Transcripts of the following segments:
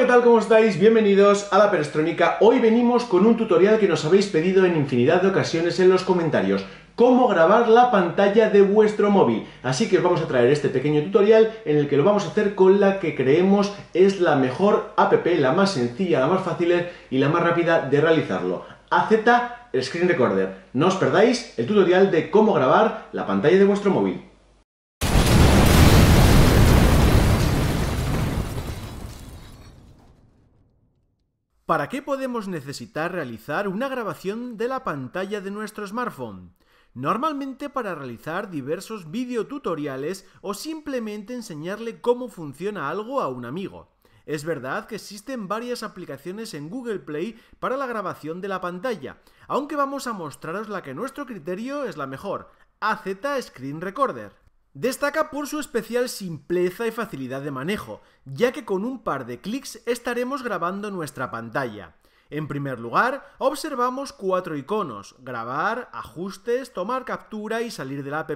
¿qué tal? ¿Cómo estáis? Bienvenidos a la Perestrónica. Hoy venimos con un tutorial que nos habéis pedido en infinidad de ocasiones en los comentarios. Cómo grabar la pantalla de vuestro móvil. Así que os vamos a traer este pequeño tutorial en el que lo vamos a hacer con la que creemos es la mejor app, la más sencilla, la más fácil y la más rápida de realizarlo. AZ Screen Recorder. No os perdáis el tutorial de cómo grabar la pantalla de vuestro móvil. ¿Para qué podemos necesitar realizar una grabación de la pantalla de nuestro smartphone? Normalmente para realizar diversos videotutoriales o simplemente enseñarle cómo funciona algo a un amigo. Es verdad que existen varias aplicaciones en Google Play para la grabación de la pantalla, aunque vamos a mostraros la que nuestro criterio es la mejor, AZ Screen Recorder. Destaca por su especial simpleza y facilidad de manejo, ya que con un par de clics estaremos grabando nuestra pantalla. En primer lugar, observamos cuatro iconos, grabar, ajustes, tomar captura y salir del app,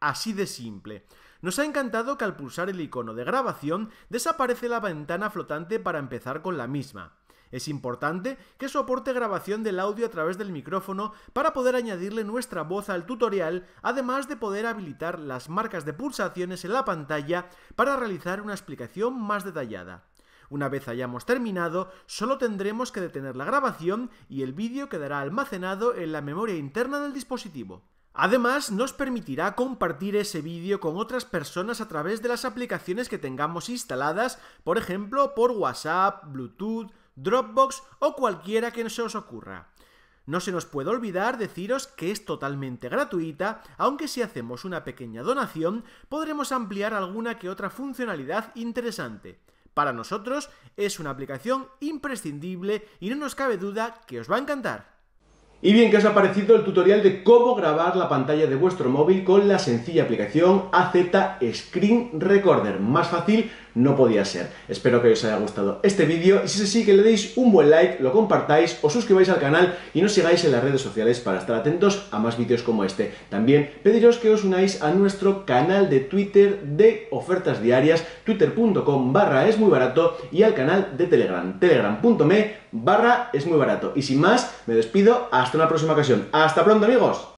así de simple. Nos ha encantado que al pulsar el icono de grabación desaparece la ventana flotante para empezar con la misma. Es importante que soporte grabación del audio a través del micrófono para poder añadirle nuestra voz al tutorial, además de poder habilitar las marcas de pulsaciones en la pantalla para realizar una explicación más detallada. Una vez hayamos terminado, solo tendremos que detener la grabación y el vídeo quedará almacenado en la memoria interna del dispositivo. Además, nos permitirá compartir ese vídeo con otras personas a través de las aplicaciones que tengamos instaladas, por ejemplo, por WhatsApp, Bluetooth, Dropbox o cualquiera que se os ocurra. No se nos puede olvidar deciros que es totalmente gratuita, aunque si hacemos una pequeña donación podremos ampliar alguna que otra funcionalidad interesante. Para nosotros es una aplicación imprescindible y no nos cabe duda que os va a encantar. Y bien, que os ha parecido el tutorial de cómo grabar la pantalla de vuestro móvil con la sencilla aplicación AZ Screen Recorder? Más fácil no podía ser. Espero que os haya gustado este vídeo y si es así que le deis un buen like, lo compartáis, os suscribáis al canal y nos sigáis en las redes sociales para estar atentos a más vídeos como este. También pediros que os unáis a nuestro canal de Twitter de ofertas diarias, twitter.com barra es muy barato y al canal de Telegram, telegram.me barra es muy barato. Y sin más, me despido, hasta una próxima ocasión. ¡Hasta pronto amigos!